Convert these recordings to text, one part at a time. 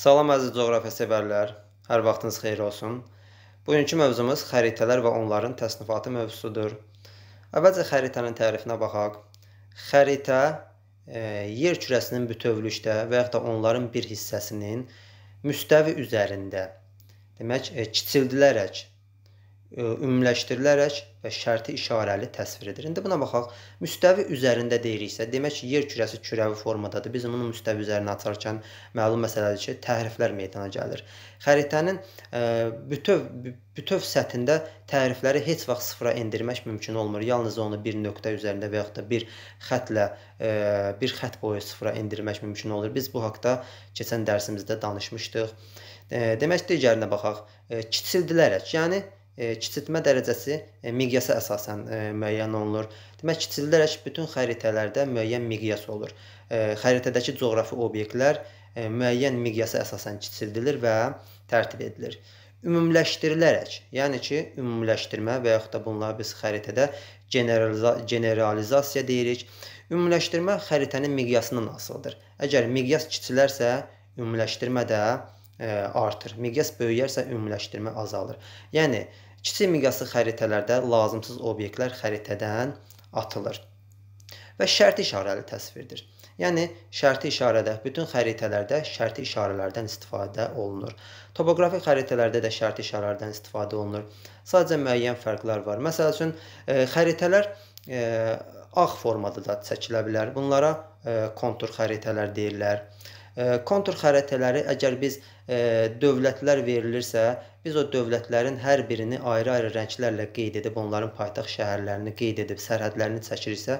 Salam əziz coğrafiya sevərlər. Hər vaxtınız xeyir olsun. Bugünkü mövzumuz xəritələr və onların təsnifatı mövzusudur. Əvvəlcə xəritənin tərifinə baxaq. Xəritə e, yer kürəsinin bütövlükdə və yaxud da onların bir hissəsinin müstəvi üzərində, demək, e, kiçildilərək E, ümumiləşdirilərək və şərti işarəli təsvir edir. İndi buna baxaq. Müstəvi üzərində deyiriksə, demək ki, yer kürəsi kürəvi formadadır. Biz bunu müstəvi üzərinə açarkən məlum məsələdir ki, təhriflər meydana gəlir. Xəritənin e, bütöv bütöv səthində tərifləri heç vaxt sıfıra endirmək mümkün olmur. Yalnız onu bir nöqtə üzərində və yaxud da bir xətlə e, bir xətt boyu sıfıra endirmək mümkün olur. Biz bu haqqda keçən dərsimizdə danışmışdıq. Demək digərinə baxaq. Kiçildilərək, yəni E, kiçiltmə dərəcəsi e, miqyasa əsasən e, müəyyən olunur. Demək, kiçildilərək bütün xəritələrdə müəyyən miqyas olur. Xəritədəki coğrafi obyektlər müəyyən miqyasa əsasən kiçildilir və tərtib edilir. Ümumləşdirilərək, yəni ki, ümumləşdirmə və yaxud da bunları biz xəritədə generaliza generalizasiya deyirik. Ümumləşdirmə xəritənin miqyasından asılıdır. Əgər miqyas kiçilərsə, ümumləşdirmə də kiçilir E, artır. Miqyas böyüyərsə ümumiləşdirmə azalır. Yəni kiçik miqyaslı xəritələrdə lazımsız obyektlər xəritədən atılır. Və şərti işarəli təsvirdir. Yəni şərti işarədə bütün xəritələrdə şərti işarələrdən istifadə olunur. Topoqrafik xəritələrdə də şərti işarələrdən istifadə olunur. Sadəcə müəyyən fərqlər var. Məsəl üçün e, xəritələr e, ağ formada da çəkilə bilər. Bunlara e, kontur xəritələr deyirlər. Kontur xəritələri əgər biz dövlətlər verilirsə, biz o dövlətlərin hər birini ayrı-ayrı rənglərlə qeyd edib, onların paytaxt şəhərlərini qeyd edib, sərhədlərini çəkiriksə,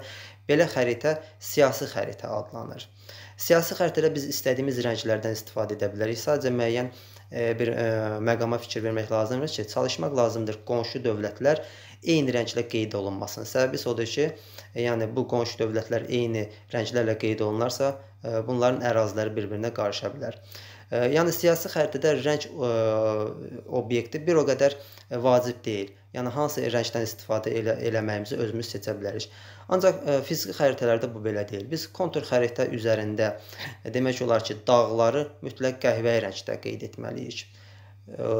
belə xəritə siyasi xəritə adlanır. Siyasi xəritədə biz istədiyimiz rənglərdən istifadə edə bilərik. Sadəcə müəyyən bir məqama fikir vermək lazımdır ki, çalışmaq lazımdır qonşu dövlətlər eyni rənglə qeyd olunmasının səbəbi odur ki, e, yəni bu qonşu dövlətlər eyni rənglərlə qeyd olunarsa, e, bunların əraziləri bir-birinə qarışa bilər. E, yəni siyasi xəritədə rəng obyekti bir o qədər vacib deyil. Yəni hansı rəngdən istifadə elə eləməyimizi özümüz seçə bilərik. Ancaq ə, fiziki xəritələrdə bu belə deyil. Biz kontur xəritə üzərində demək olar ki, dağları mütləq qəhvəyi rəngdə qeyd etməliyik. Ə,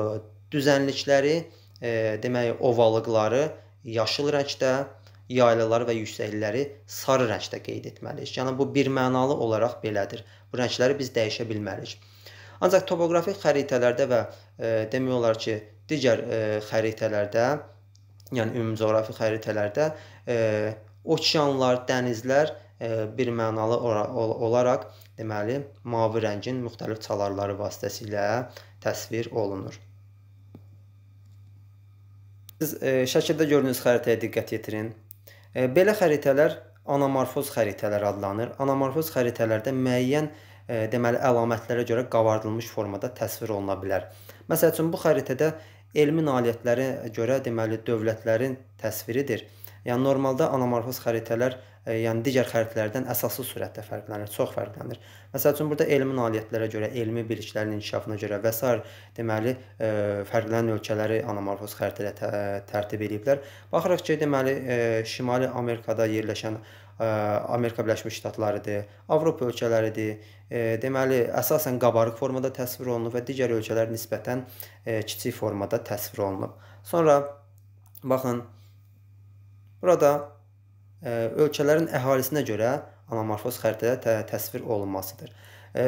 düzənlikləri e, demək ovalıqları yaşıl rəngdə, yaylaları və yüksəklikləri sarı rəngdə qeyd etməliyik. Yəni bu birmənalı olaraq belədir. Bu rəngləri biz dəyişə bilmərik. Ancaq topoqrafik xəritələrdə və e, demək olar ki, digər e, xəritələrdə, yəni ümumi coğrafi xəritələrdə e, okeanlar, dənizlər e, birmənalı olaraq deməli mavi rəngin müxtəlif çalarları vasitəsilə təsvir olunur. Siz e, şəkildə gördüyünüz xəritəyə diqqət yetirin. E, belə xəritələr anamorfoz xəritələr adlanır. Anamorfoz xəritələrdə müəyyən e, deməli əlamətlərə görə qavardılmış formada təsvir oluna bilər. Məsəl üçün bu xəritədə elmi nailiyyətlərə görə deməli dövlətlərin təsviridir. Yəni normalda anamorfoz xəritələr, e, yəni digər xəritələrdən əsaslı sürətdə fərqlənir, çox fərqlənir. Məsəl üçün burada elmi nailiyyətlərə görə, elmi biliklərin inkişafına görə və s. deməli, e, fərqlənən ölkələri anamorfoz xəritələ tə, tərtib ediblər. Baxırıq ki, deməli, e, Şimali Amerikada yerləşən ə, e, Amerika Birləşmiş Ştatlarıdır, Avropa ölkələridir. E, deməli, əsasən qabarıq formada təsvir olunub və digər ölkələr nisbətən e, kiçik formada təsvir olunub. Sonra baxın, Burada ə, e, ölkələrin əhalisinə görə anamorfoz xəritədə təsvir olunmasıdır. Ə, e,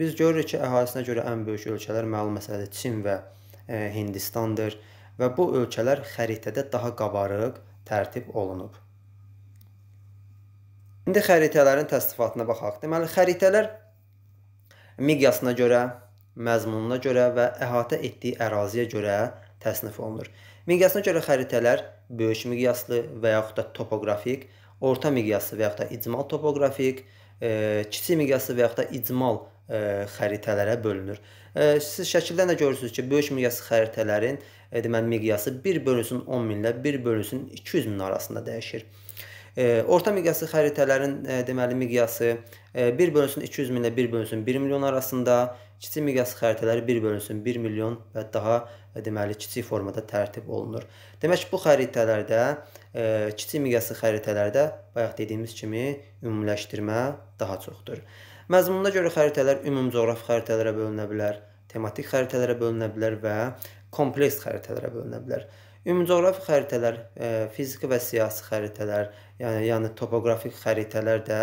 biz görürük ki, əhalisinə görə ən böyük ölkələr məlum məsələdir Çin və ə, e, Hindistandır və bu ölkələr xəritədə daha qabarıq tərtib olunub. İndi xəritələrin təsnifatına baxaq. Deməli, xəritələr miqyasına görə, məzmununa görə və əhatə etdiyi əraziyə görə təsnif olunur. Miqyasına görə xəritələr böyük miqyaslı və yaxud da topografik, orta miqyaslı və yaxud da icmal topografik, e, kiçik miqyaslı və yaxud da icmal e, xəritələrə bölünür. E, siz şəkildən də görürsünüz ki, böyük miqyaslı xəritələrin e, deməli miqyası 1 bölünsün 10 minlə 1 bölünsün 200 min arasında dəyişir. E, orta miqyaslı xəritələrin e, deməli miqyası e, 1 bölünsün 200 minlə 1 bölünsün 1 milyon arasında, kiçik miqyaslı xəritələr 1 bölünsün 1 milyon və daha deməli kiçik formada tərtib olunur. Demək bu xəritələrdə e, kiçik miqyaslı xəritələrdə bayaq dediyimiz kimi ümumiləşdirmə daha çoxdur. Məzmununa görə xəritələr ümumi coğrafi xəritələrə bölünə bilər, tematik xəritələrə bölünə bilər və kompleks xəritələrə bölünə bilər. Ümumcoğrafi xəritələr, e, fiziki və siyasi xəritələr, yəni yəni topoqrafik xəritələr də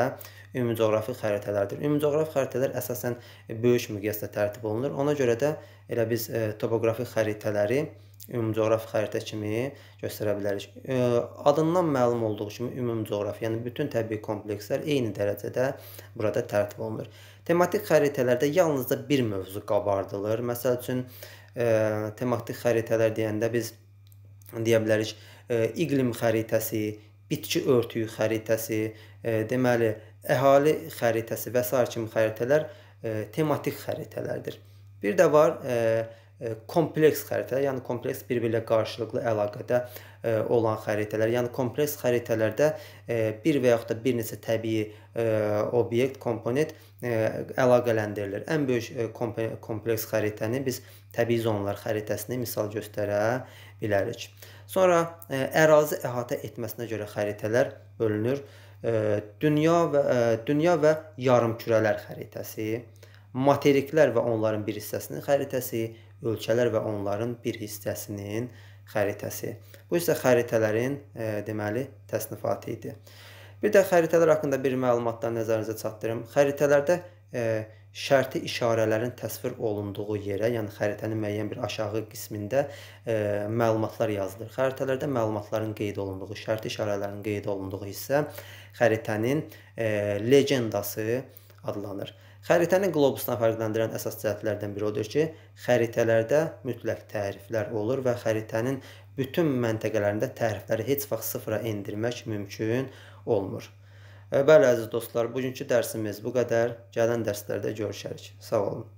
ümumcoğrafi xəritələrdir. Ümumcoğrafi xəritələr əsasən böyük miqyasda tərtib olunur. Ona görə də elə biz e, topoqrafik xəritələri ümumcoğrafi xəritə kimi göstərə bilərik. E, adından məlum olduğu kimi ümumcoğrafi, yəni bütün təbii komplekslər eyni dərəcədə burada tərtib olunur. Tematik xəritələrdə yalnızca bir mövzu qabardılır. Məsəl üçün tematik xəritələr deyəndə biz deyə bilərik, e, iqlim xəritəsi, bitki örtüyü xəritəsi, e, deməli əhali xəritəsi və sair kimi xəritələr e, tematik xəritələrdir. Bir də var kompleks xəritələr, yəni kompleks bir-birlə qarşılıqlı əlaqədə olan xəritələr. Yəni kompleks xəritələrdə bir və yaxud da bir neçə təbii obyekt, komponent əlaqələndirilir. Ən böyük kompleks xəritəni biz təbii zonalar xəritəsini misal göstərə bilərik. Sonra ə, e, ərazi əhatə etməsinə görə xəritələr bölünür. Ə, e, dünya və ə, e, dünya və yarımkürələr xəritəsi, materiklər və onların bir hissəsinin xəritəsi, ölkələr və onların bir hissəsinin xəritəsi. Bu isə xəritələrin ə, deməli təsnifatı idi. Bir də xəritələr haqqında bir məlumatdan nəzərinizə çatdırım. Xəritələrdə ə, şərti işarələrin təsvir olunduğu yerə, yəni xəritənin müəyyən bir aşağı qismində e, məlumatlar yazılır. Xəritələrdə məlumatların qeyd olunduğu, şərti işarələrin qeyd olunduğu hissə xəritənin e, legendası adlanır. Xəritəni qlobusdan fərqləndirən əsas cəhətlərdən biri odur ki, xəritələrdə mütləq təriflər olur və xəritənin bütün məntəqələrində tərifləri heç vaxt sıfıra endirmək mümkün olmur. Bəli əziz dostlar, bugünkü dərsimiz bu qədər. Gələn dərslərdə görüşərik. Sağ olun.